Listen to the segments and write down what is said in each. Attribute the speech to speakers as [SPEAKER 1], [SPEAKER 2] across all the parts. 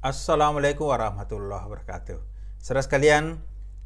[SPEAKER 1] Assalamualaikum warahmatullahi wabarakatuh. Saudara sekalian,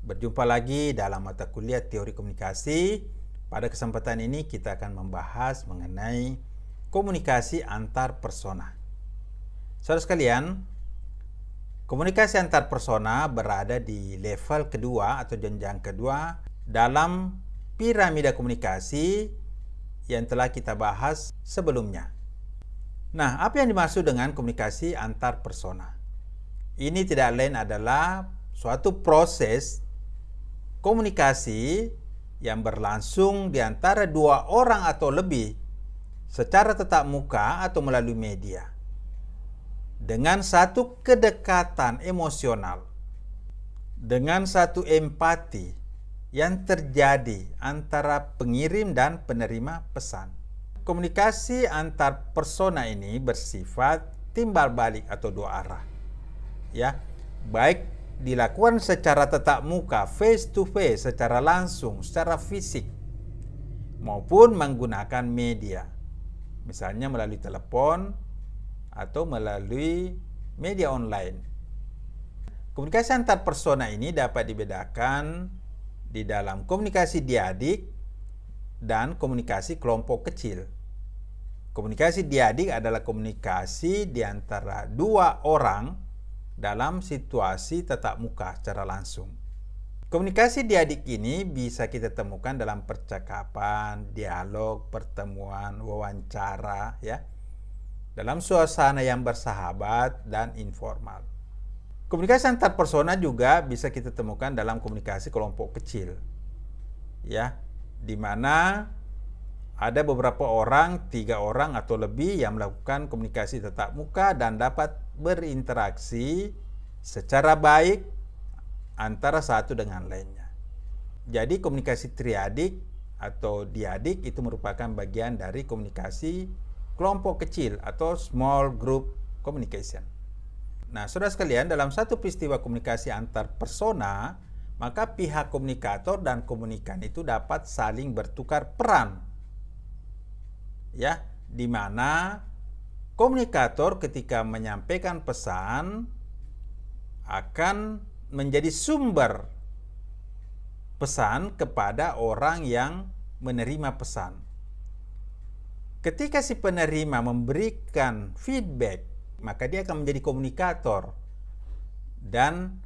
[SPEAKER 1] berjumpa lagi dalam mata kuliah Teori Komunikasi. Pada kesempatan ini kita akan membahas mengenai komunikasi antar persona. Saudara sekalian, komunikasi antar persona berada di level kedua atau jenjang kedua dalam piramida komunikasi yang telah kita bahas sebelumnya. Nah, apa yang dimaksud dengan komunikasi antar persona? Ini tidak lain adalah suatu proses komunikasi yang berlangsung di antara dua orang atau lebih secara tetap muka atau melalui media dengan satu kedekatan emosional dengan satu empati yang terjadi antara pengirim dan penerima pesan. Komunikasi antar persona ini bersifat timbal balik atau dua arah ya baik dilakukan secara tetap muka face to face secara langsung secara fisik maupun menggunakan media misalnya melalui telepon atau melalui media online komunikasi antar persona ini dapat dibedakan di dalam komunikasi diadik dan komunikasi kelompok kecil Komunikasi diadik adalah komunikasi di antara dua orang dalam situasi tetap muka secara langsung. Komunikasi diadik ini bisa kita temukan dalam percakapan, dialog, pertemuan, wawancara, ya, dalam suasana yang bersahabat dan informal. Komunikasi antar persona juga bisa kita temukan dalam komunikasi kelompok kecil, ya, di mana ada beberapa orang, tiga orang atau lebih yang melakukan komunikasi tetap muka dan dapat berinteraksi secara baik antara satu dengan lainnya. Jadi komunikasi triadik atau diadik itu merupakan bagian dari komunikasi kelompok kecil atau small group communication. Nah, saudara sekalian, dalam satu peristiwa komunikasi antar persona, maka pihak komunikator dan komunikan itu dapat saling bertukar peran ya di mana komunikator ketika menyampaikan pesan akan menjadi sumber pesan kepada orang yang menerima pesan. Ketika si penerima memberikan feedback, maka dia akan menjadi komunikator. Dan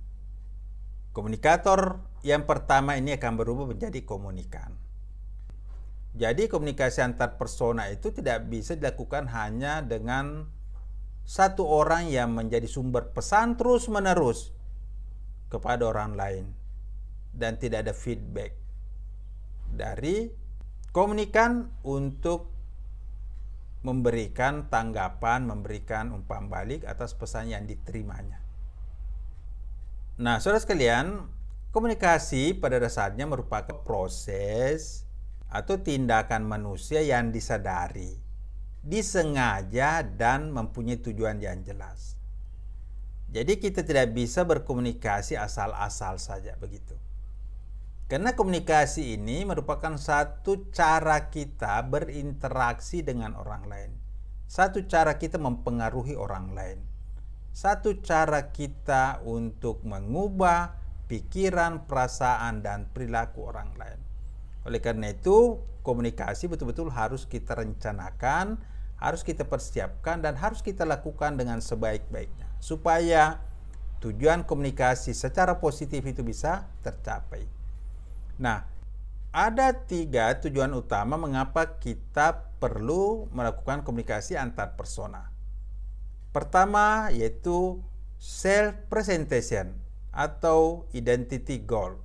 [SPEAKER 1] komunikator yang pertama ini akan berubah menjadi komunikan. Jadi komunikasi antar persona itu tidak bisa dilakukan hanya dengan satu orang yang menjadi sumber pesan terus-menerus kepada orang lain dan tidak ada feedback dari komunikan untuk memberikan tanggapan, memberikan umpan balik atas pesan yang diterimanya. Nah, saudara sekalian, komunikasi pada dasarnya merupakan proses atau tindakan manusia yang disadari, disengaja dan mempunyai tujuan yang jelas. Jadi kita tidak bisa berkomunikasi asal-asal saja begitu. Karena komunikasi ini merupakan satu cara kita berinteraksi dengan orang lain. Satu cara kita mempengaruhi orang lain. Satu cara kita untuk mengubah pikiran, perasaan, dan perilaku orang lain. Oleh karena itu, komunikasi betul-betul harus kita rencanakan, harus kita persiapkan, dan harus kita lakukan dengan sebaik-baiknya. Supaya tujuan komunikasi secara positif itu bisa tercapai. Nah, ada tiga tujuan utama mengapa kita perlu melakukan komunikasi antar persona. Pertama, yaitu self presentation atau identity goal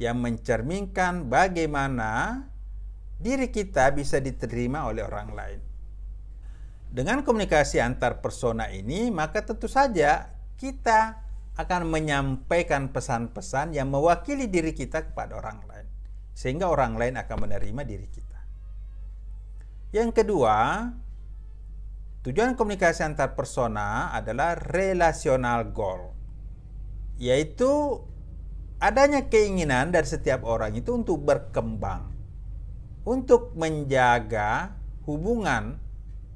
[SPEAKER 1] yang mencerminkan bagaimana diri kita bisa diterima oleh orang lain. Dengan komunikasi antar persona ini, maka tentu saja kita akan menyampaikan pesan-pesan yang mewakili diri kita kepada orang lain, sehingga orang lain akan menerima diri kita. Yang kedua, tujuan komunikasi antar persona adalah relational goal, yaitu adanya keinginan dari setiap orang itu untuk berkembang, untuk menjaga hubungan,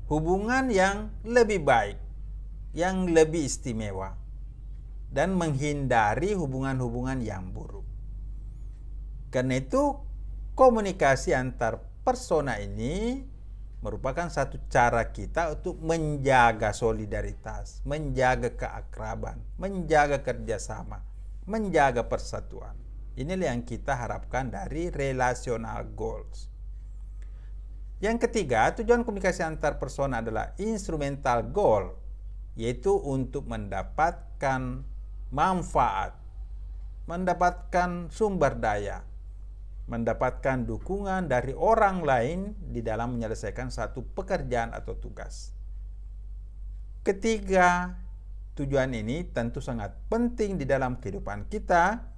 [SPEAKER 1] hubungan yang lebih baik, yang lebih istimewa, dan menghindari hubungan-hubungan yang buruk. Karena itu, komunikasi antar persona ini merupakan satu cara kita untuk menjaga solidaritas, menjaga keakraban, menjaga kerjasama menjaga persatuan. Ini yang kita harapkan dari relational goals. Yang ketiga, tujuan komunikasi antar persona adalah instrumental goal, yaitu untuk mendapatkan manfaat, mendapatkan sumber daya, mendapatkan dukungan dari orang lain di dalam menyelesaikan satu pekerjaan atau tugas. Ketiga, Tujuan ini tentu sangat penting di dalam kehidupan kita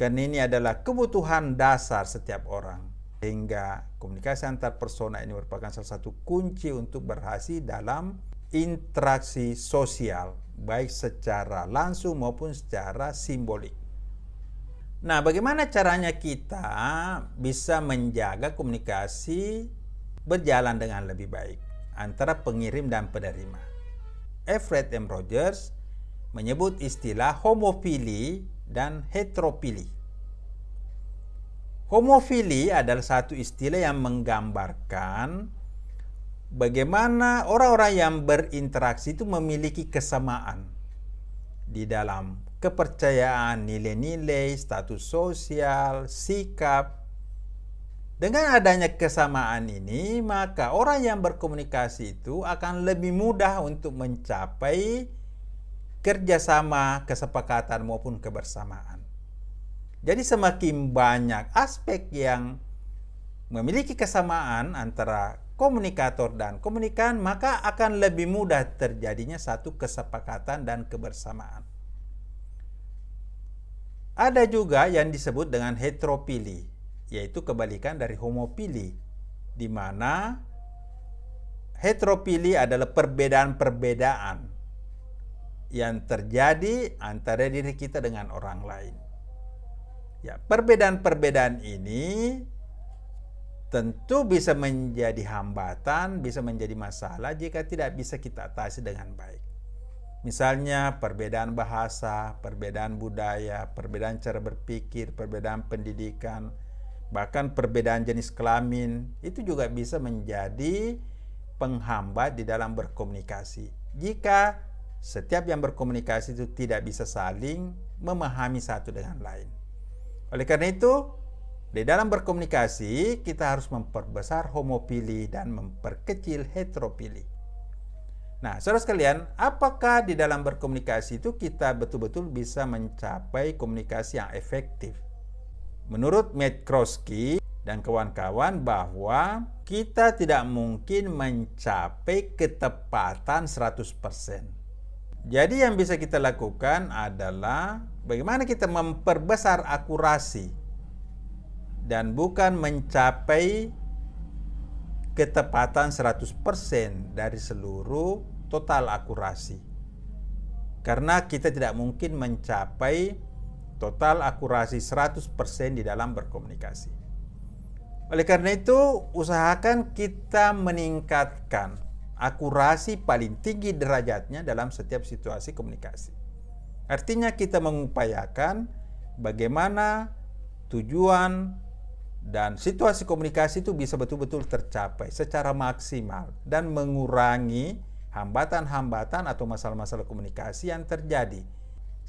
[SPEAKER 1] karena ini adalah kebutuhan dasar setiap orang. Sehingga komunikasi antar persona ini merupakan salah satu kunci untuk berhasil dalam interaksi sosial, baik secara langsung maupun secara simbolik. Nah, bagaimana caranya kita bisa menjaga komunikasi berjalan dengan lebih baik antara pengirim dan penerima? Alfred M. Rogers menyebut istilah homofili dan heterofili. Homofili adalah satu istilah yang menggambarkan bagaimana orang-orang yang berinteraksi itu memiliki kesamaan di dalam kepercayaan, nilai-nilai, status sosial, sikap, dengan adanya kesamaan ini, maka orang yang berkomunikasi itu akan lebih mudah untuk mencapai kerjasama, kesepakatan, maupun kebersamaan. Jadi, semakin banyak aspek yang memiliki kesamaan antara komunikator dan komunikan, maka akan lebih mudah terjadinya satu kesepakatan dan kebersamaan. Ada juga yang disebut dengan heteropili yaitu kebalikan dari homopili di mana heteropili adalah perbedaan-perbedaan yang terjadi antara diri kita dengan orang lain. Ya, perbedaan-perbedaan ini tentu bisa menjadi hambatan, bisa menjadi masalah jika tidak bisa kita atasi dengan baik. Misalnya perbedaan bahasa, perbedaan budaya, perbedaan cara berpikir, perbedaan pendidikan, bahkan perbedaan jenis kelamin itu juga bisa menjadi penghambat di dalam berkomunikasi. Jika setiap yang berkomunikasi itu tidak bisa saling memahami satu dengan lain. Oleh karena itu, di dalam berkomunikasi kita harus memperbesar homopili dan memperkecil heteropili. Nah, saudara sekalian, apakah di dalam berkomunikasi itu kita betul-betul bisa mencapai komunikasi yang efektif? Menurut Metkroski dan kawan-kawan bahwa kita tidak mungkin mencapai ketepatan 100%. Jadi yang bisa kita lakukan adalah bagaimana kita memperbesar akurasi dan bukan mencapai ketepatan 100% dari seluruh total akurasi. Karena kita tidak mungkin mencapai total akurasi 100% di dalam berkomunikasi. Oleh karena itu, usahakan kita meningkatkan akurasi paling tinggi derajatnya dalam setiap situasi komunikasi. Artinya kita mengupayakan bagaimana tujuan dan situasi komunikasi itu bisa betul-betul tercapai secara maksimal dan mengurangi hambatan-hambatan atau masalah-masalah komunikasi yang terjadi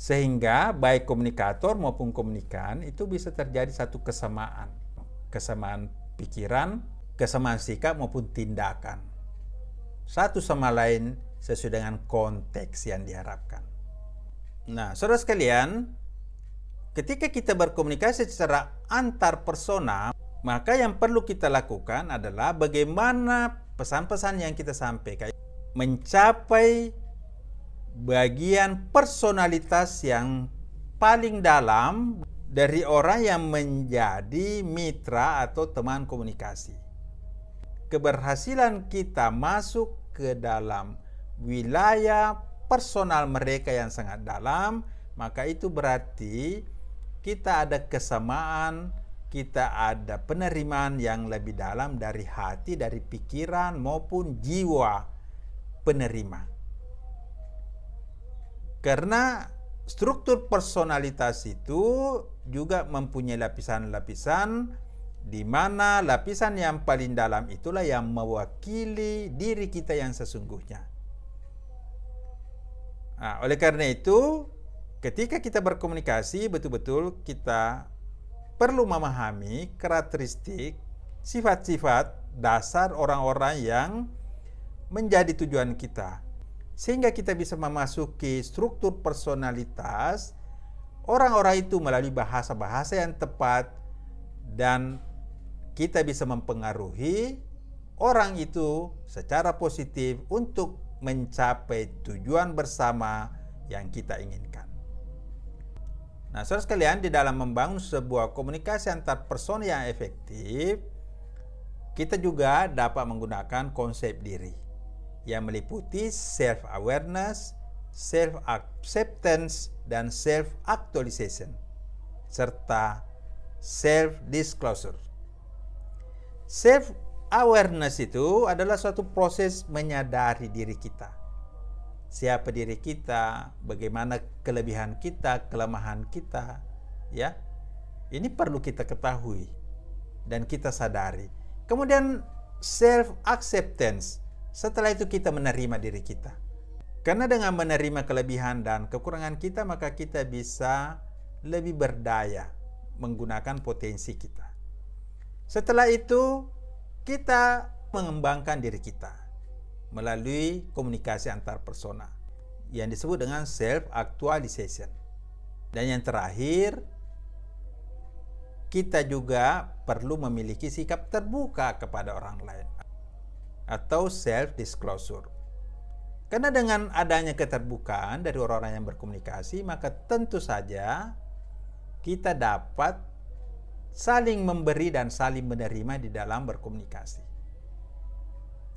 [SPEAKER 1] sehingga baik komunikator maupun komunikan itu bisa terjadi satu kesamaan. Kesamaan pikiran, kesamaan sikap maupun tindakan. Satu sama lain sesuai dengan konteks yang diharapkan. Nah, saudara sekalian, ketika kita berkomunikasi secara antar persona, maka yang perlu kita lakukan adalah bagaimana pesan-pesan yang kita sampaikan mencapai bagian personalitas yang paling dalam dari orang yang menjadi mitra atau teman komunikasi. Keberhasilan kita masuk ke dalam wilayah personal mereka yang sangat dalam, maka itu berarti kita ada kesamaan, kita ada penerimaan yang lebih dalam dari hati, dari pikiran maupun jiwa penerima. Karena struktur personalitas itu juga mempunyai lapisan-lapisan di mana lapisan yang paling dalam itulah yang mewakili diri kita yang sesungguhnya. Nah, oleh karena itu, ketika kita berkomunikasi betul-betul kita perlu memahami karakteristik sifat-sifat dasar orang-orang yang menjadi tujuan kita sehingga kita bisa memasuki struktur personalitas orang-orang itu melalui bahasa-bahasa yang tepat dan kita bisa mempengaruhi orang itu secara positif untuk mencapai tujuan bersama yang kita inginkan. Nah, saudara sekalian, di dalam membangun sebuah komunikasi antar person yang efektif, kita juga dapat menggunakan konsep diri yang meliputi self-awareness, self-acceptance, dan self-actualization, serta self-disclosure. Self-awareness itu adalah suatu proses menyadari diri kita. Siapa diri kita, bagaimana kelebihan kita, kelemahan kita, ya. Ini perlu kita ketahui dan kita sadari. Kemudian self acceptance setelah itu kita menerima diri kita. Karena dengan menerima kelebihan dan kekurangan kita, maka kita bisa lebih berdaya menggunakan potensi kita. Setelah itu, kita mengembangkan diri kita melalui komunikasi antar persona yang disebut dengan self actualization. Dan yang terakhir, kita juga perlu memiliki sikap terbuka kepada orang lain atau self disclosure. Karena dengan adanya keterbukaan dari orang-orang yang berkomunikasi, maka tentu saja kita dapat saling memberi dan saling menerima di dalam berkomunikasi.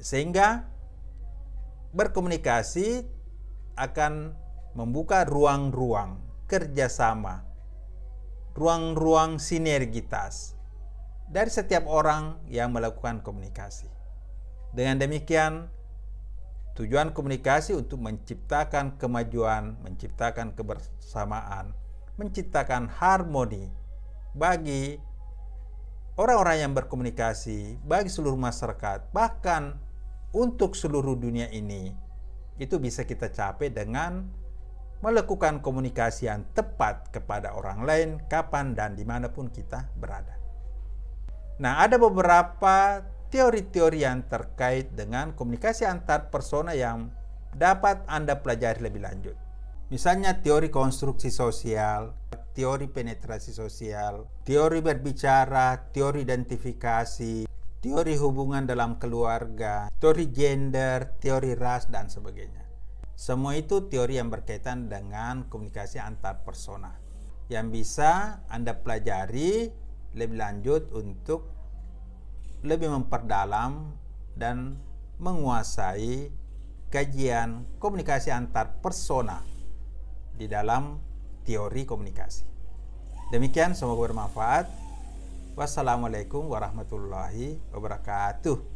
[SPEAKER 1] Sehingga berkomunikasi akan membuka ruang-ruang kerjasama, ruang-ruang sinergitas dari setiap orang yang melakukan komunikasi. Dengan demikian, tujuan komunikasi untuk menciptakan kemajuan, menciptakan kebersamaan, menciptakan harmoni bagi orang-orang yang berkomunikasi, bagi seluruh masyarakat, bahkan untuk seluruh dunia ini. Itu bisa kita capai dengan melakukan komunikasi yang tepat kepada orang lain kapan dan dimanapun kita berada. Nah, ada beberapa teori-teori yang terkait dengan komunikasi antar persona yang dapat Anda pelajari lebih lanjut. Misalnya teori konstruksi sosial, teori penetrasi sosial, teori berbicara, teori identifikasi, teori hubungan dalam keluarga, teori gender, teori ras, dan sebagainya. Semua itu teori yang berkaitan dengan komunikasi antar persona yang bisa Anda pelajari lebih lanjut untuk lebih memperdalam dan menguasai kajian komunikasi antar persona di dalam teori komunikasi. Demikian semoga bermanfaat. Wassalamualaikum warahmatullahi wabarakatuh.